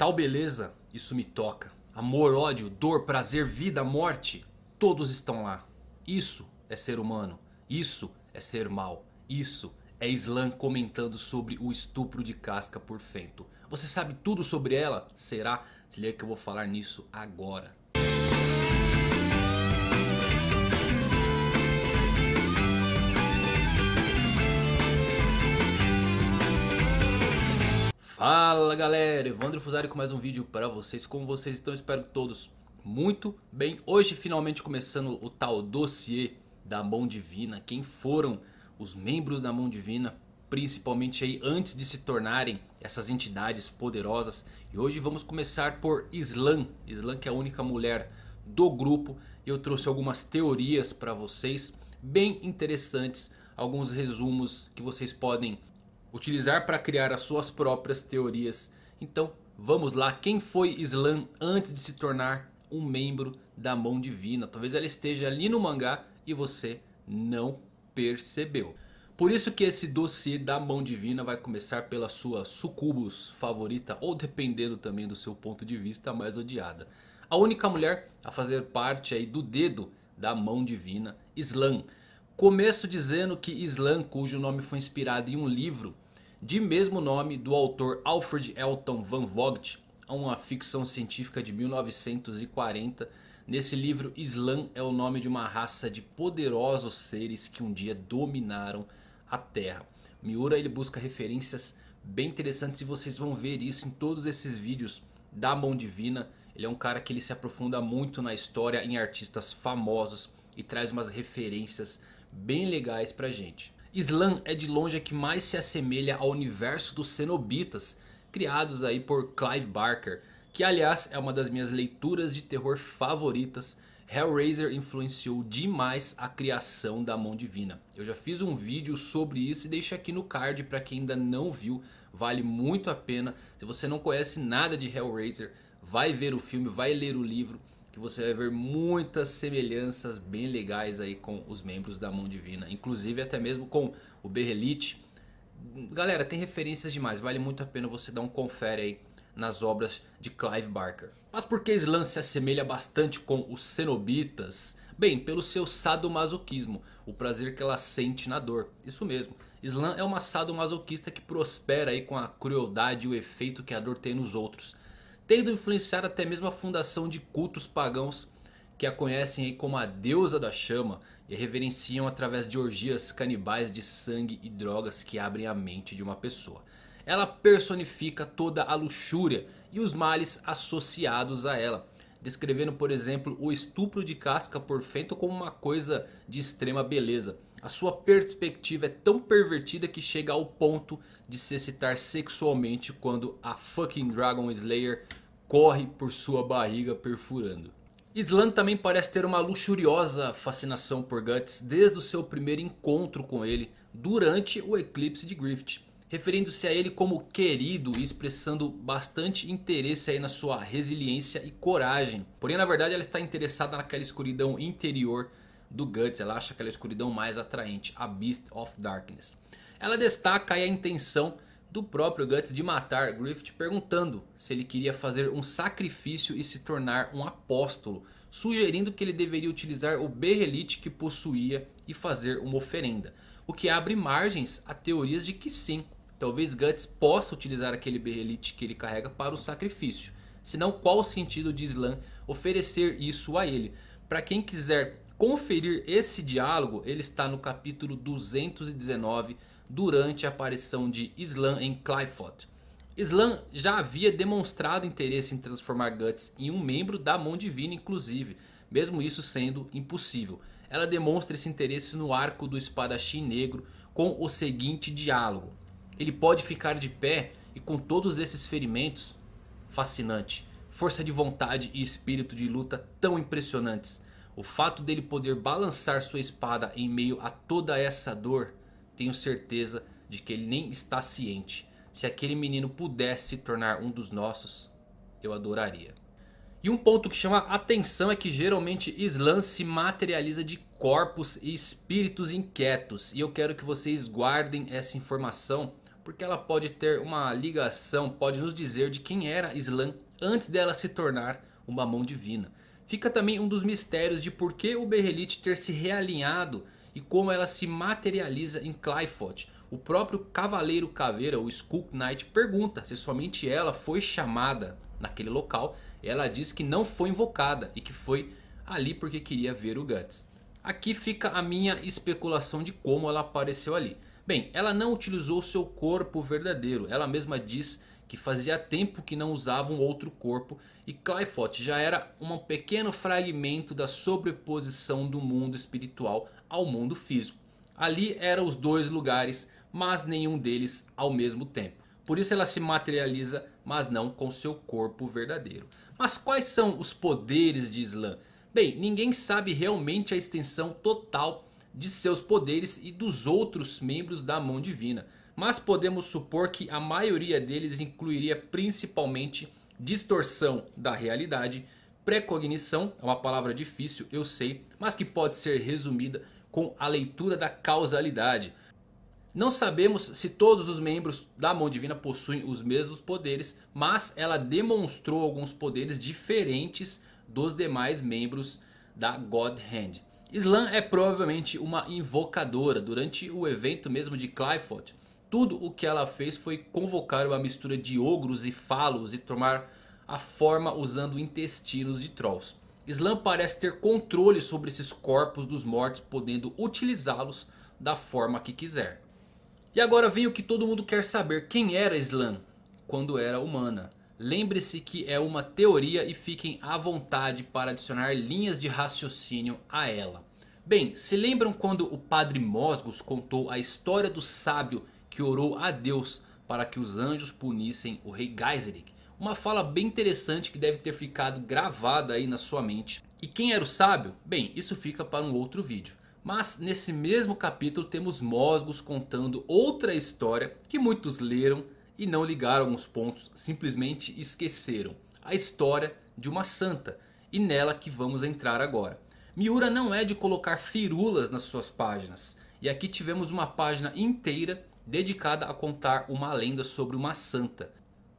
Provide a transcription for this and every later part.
Tal beleza, isso me toca. Amor, ódio, dor, prazer, vida, morte, todos estão lá. Isso é ser humano. Isso é ser mal. Isso é Slam comentando sobre o estupro de casca por Fento. Você sabe tudo sobre ela? Será? Se liga que eu vou falar nisso agora. Fala galera, Evandro Fusari com mais um vídeo para vocês, como vocês estão? Espero que todos muito bem. Hoje finalmente começando o tal dossiê da Mão Divina, quem foram os membros da Mão Divina, principalmente aí antes de se tornarem essas entidades poderosas. E hoje vamos começar por Islam, Islam que é a única mulher do grupo. Eu trouxe algumas teorias para vocês bem interessantes alguns resumos que vocês podem utilizar para criar as suas próprias teorias. Então, vamos lá. Quem foi Slam antes de se tornar um membro da mão divina? Talvez ela esteja ali no mangá e você não percebeu. Por isso que esse dossiê da mão divina vai começar pela sua sucubus favorita ou dependendo também do seu ponto de vista mais odiada. A única mulher a fazer parte aí do dedo da mão divina, Slam. Começo dizendo que Slam, cujo nome foi inspirado em um livro de mesmo nome do autor Alfred Elton Van Vogt, uma ficção científica de 1940. Nesse livro, Slam é o nome de uma raça de poderosos seres que um dia dominaram a Terra. Miura ele busca referências bem interessantes e vocês vão ver isso em todos esses vídeos da Mão Divina. Ele é um cara que ele se aprofunda muito na história, em artistas famosos e traz umas referências bem legais pra gente. Slam é de longe a que mais se assemelha ao universo dos cenobitas, criados aí por Clive Barker, que aliás é uma das minhas leituras de terror favoritas. Hellraiser influenciou demais a criação da Mão Divina. Eu já fiz um vídeo sobre isso e deixo aqui no card para quem ainda não viu. Vale muito a pena. Se você não conhece nada de Hellraiser, vai ver o filme, vai ler o livro que você vai ver muitas semelhanças bem legais aí com os membros da Mão Divina, inclusive até mesmo com o Berrelit. Galera, tem referências demais, vale muito a pena você dar um confere aí nas obras de Clive Barker. Mas por que Slan se assemelha bastante com os cenobitas? Bem, pelo seu sadomasoquismo, o prazer que ela sente na dor. Isso mesmo, Slan é uma sadomasoquista que prospera aí com a crueldade e o efeito que a dor tem nos outros tendo influenciado até mesmo a fundação de cultos pagãos que a conhecem como a deusa da chama e a reverenciam através de orgias canibais de sangue e drogas que abrem a mente de uma pessoa. Ela personifica toda a luxúria e os males associados a ela, descrevendo por exemplo o estupro de casca por fento como uma coisa de extrema beleza. A sua perspectiva é tão pervertida que chega ao ponto de se excitar sexualmente quando a fucking Dragon Slayer corre por sua barriga perfurando. Slan também parece ter uma luxuriosa fascinação por Guts desde o seu primeiro encontro com ele durante o eclipse de Griffith. Referindo-se a ele como querido e expressando bastante interesse aí na sua resiliência e coragem. Porém na verdade ela está interessada naquela escuridão interior do Guts. Ela acha aquela escuridão mais atraente. A Beast of Darkness. Ela destaca aí a intenção do próprio Guts de matar Griffith perguntando se ele queria fazer um sacrifício e se tornar um apóstolo, sugerindo que ele deveria utilizar o berrelite que possuía e fazer uma oferenda, o que abre margens a teorias de que sim, talvez Guts possa utilizar aquele berrelite que ele carrega para o sacrifício. Senão qual o sentido de Slam oferecer isso a ele? Para quem quiser conferir esse diálogo, ele está no capítulo 219 durante a aparição de Islam em Cliford. Islam já havia demonstrado interesse em transformar Guts em um membro da Mão Divina, inclusive, mesmo isso sendo impossível. Ela demonstra esse interesse no arco do espadachim negro com o seguinte diálogo. Ele pode ficar de pé e com todos esses ferimentos, fascinante. Força de vontade e espírito de luta tão impressionantes. O fato dele poder balançar sua espada em meio a toda essa dor tenho certeza de que ele nem está ciente. Se aquele menino pudesse se tornar um dos nossos, eu adoraria. E um ponto que chama atenção é que geralmente Slan se materializa de corpos e espíritos inquietos. E eu quero que vocês guardem essa informação porque ela pode ter uma ligação, pode nos dizer de quem era Slan antes dela se tornar uma mão divina. Fica também um dos mistérios de por que o Berrelit ter se realinhado e como ela se materializa em Clifot. O próprio Cavaleiro Caveira, o Skull Knight, pergunta se somente ela foi chamada naquele local. Ela diz que não foi invocada e que foi ali porque queria ver o Guts. Aqui fica a minha especulação de como ela apareceu ali. Bem, ela não utilizou seu corpo verdadeiro. Ela mesma diz que fazia tempo que não usavam outro corpo e Claifot já era um pequeno fragmento da sobreposição do mundo espiritual ao mundo físico. Ali eram os dois lugares, mas nenhum deles ao mesmo tempo. Por isso ela se materializa, mas não com seu corpo verdadeiro. Mas quais são os poderes de Islã? Bem, ninguém sabe realmente a extensão total de seus poderes e dos outros membros da mão divina mas podemos supor que a maioria deles incluiria principalmente distorção da realidade, precognição, é uma palavra difícil, eu sei, mas que pode ser resumida com a leitura da causalidade. Não sabemos se todos os membros da mão divina possuem os mesmos poderes, mas ela demonstrou alguns poderes diferentes dos demais membros da God Hand. Slam é provavelmente uma invocadora. Durante o evento mesmo de Clifford, tudo o que ela fez foi convocar uma mistura de ogros e falos e tomar a forma usando intestinos de Trolls. Slam parece ter controle sobre esses corpos dos mortos, podendo utilizá-los da forma que quiser. E agora vem o que todo mundo quer saber, quem era Slam quando era humana? Lembre-se que é uma teoria e fiquem à vontade para adicionar linhas de raciocínio a ela. Bem, se lembram quando o Padre Mosgos contou a história do sábio que orou a Deus para que os anjos punissem o rei Geiseric. Uma fala bem interessante que deve ter ficado gravada aí na sua mente. E quem era o sábio? Bem, isso fica para um outro vídeo. Mas nesse mesmo capítulo temos Mosgos contando outra história que muitos leram e não ligaram alguns pontos, simplesmente esqueceram. A história de uma santa e nela que vamos entrar agora. Miura não é de colocar firulas nas suas páginas. E aqui tivemos uma página inteira dedicada a contar uma lenda sobre uma santa.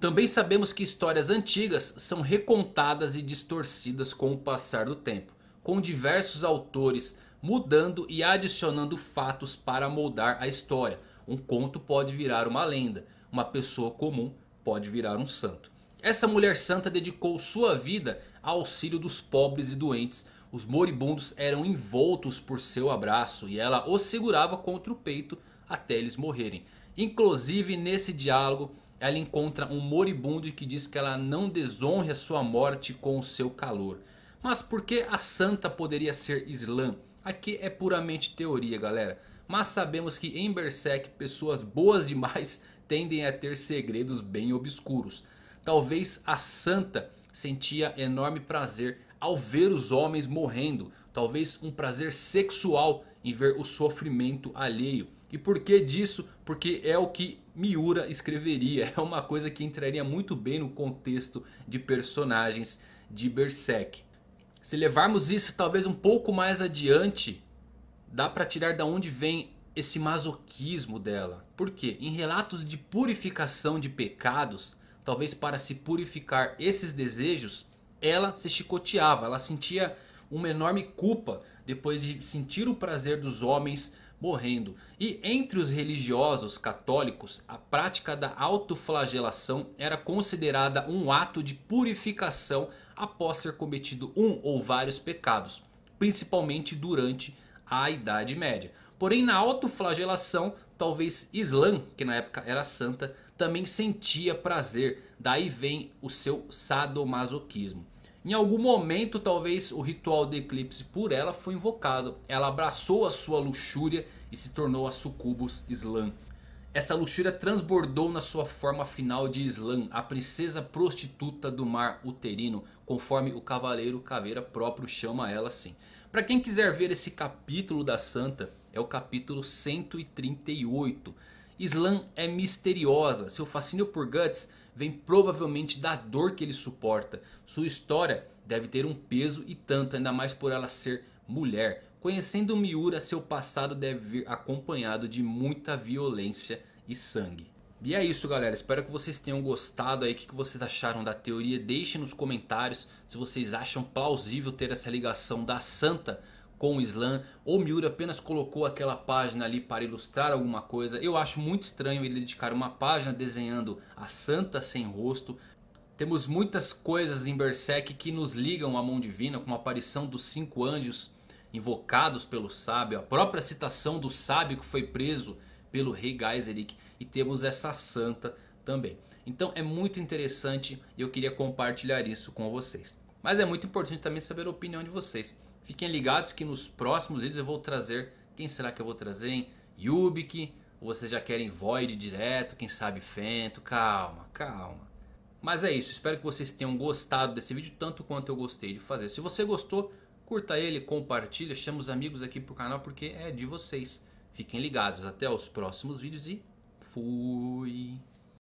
Também sabemos que histórias antigas são recontadas e distorcidas com o passar do tempo, com diversos autores mudando e adicionando fatos para moldar a história. Um conto pode virar uma lenda, uma pessoa comum pode virar um santo. Essa mulher santa dedicou sua vida ao auxílio dos pobres e doentes. Os moribundos eram envoltos por seu abraço e ela os segurava contra o peito até eles morrerem. Inclusive nesse diálogo ela encontra um moribundo que diz que ela não desonre a sua morte com o seu calor. Mas por que a santa poderia ser Islã? Aqui é puramente teoria galera. Mas sabemos que em Berserk pessoas boas demais tendem a ter segredos bem obscuros. Talvez a santa sentia enorme prazer ao ver os homens morrendo. Talvez um prazer sexual em ver o sofrimento alheio. E por que disso? Porque é o que Miura escreveria, é uma coisa que entraria muito bem no contexto de personagens de Berserk. Se levarmos isso talvez um pouco mais adiante, dá para tirar da onde vem esse masoquismo dela. Por quê? Em relatos de purificação de pecados, talvez para se purificar esses desejos, ela se chicoteava, ela sentia uma enorme culpa depois de sentir o prazer dos homens morrendo. E entre os religiosos católicos, a prática da autoflagelação era considerada um ato de purificação após ser cometido um ou vários pecados, principalmente durante a Idade Média. Porém, na autoflagelação, talvez Islã, que na época era santa, também sentia prazer. Daí vem o seu sadomasoquismo. Em algum momento, talvez o ritual de eclipse por ela foi invocado. Ela abraçou a sua luxúria e se tornou a Sucubus Slam. Essa luxúria transbordou na sua forma final de Slam, a princesa prostituta do mar uterino, conforme o Cavaleiro Caveira próprio chama ela assim. Para quem quiser ver esse capítulo da Santa, é o capítulo 138. Slam é misteriosa, seu fascínio por Guts vem provavelmente da dor que ele suporta. Sua história deve ter um peso e tanto, ainda mais por ela ser mulher. Conhecendo Miura, seu passado deve vir acompanhado de muita violência e sangue. E é isso galera, espero que vocês tenham gostado aí, o que vocês acharam da teoria, deixem nos comentários se vocês acham plausível ter essa ligação da Santa com o Slam. O Miura apenas colocou aquela página ali para ilustrar alguma coisa. Eu acho muito estranho ele dedicar uma página desenhando a Santa sem rosto. Temos muitas coisas em Berserk que nos ligam à mão divina, como a aparição dos cinco anjos invocados pelo sábio, a própria citação do sábio que foi preso pelo rei Gaiseric e temos essa santa também. Então é muito interessante e eu queria compartilhar isso com vocês. Mas é muito importante também saber a opinião de vocês. Fiquem ligados que nos próximos vídeos eu vou trazer. Quem será que eu vou trazer, hein? Yubik. Ou vocês já querem Void direto? Quem sabe Fento? Calma, calma. Mas é isso. Espero que vocês tenham gostado desse vídeo tanto quanto eu gostei de fazer. Se você gostou, curta ele, compartilha, chama os amigos aqui pro canal porque é de vocês. Fiquem ligados. Até os próximos vídeos e fui!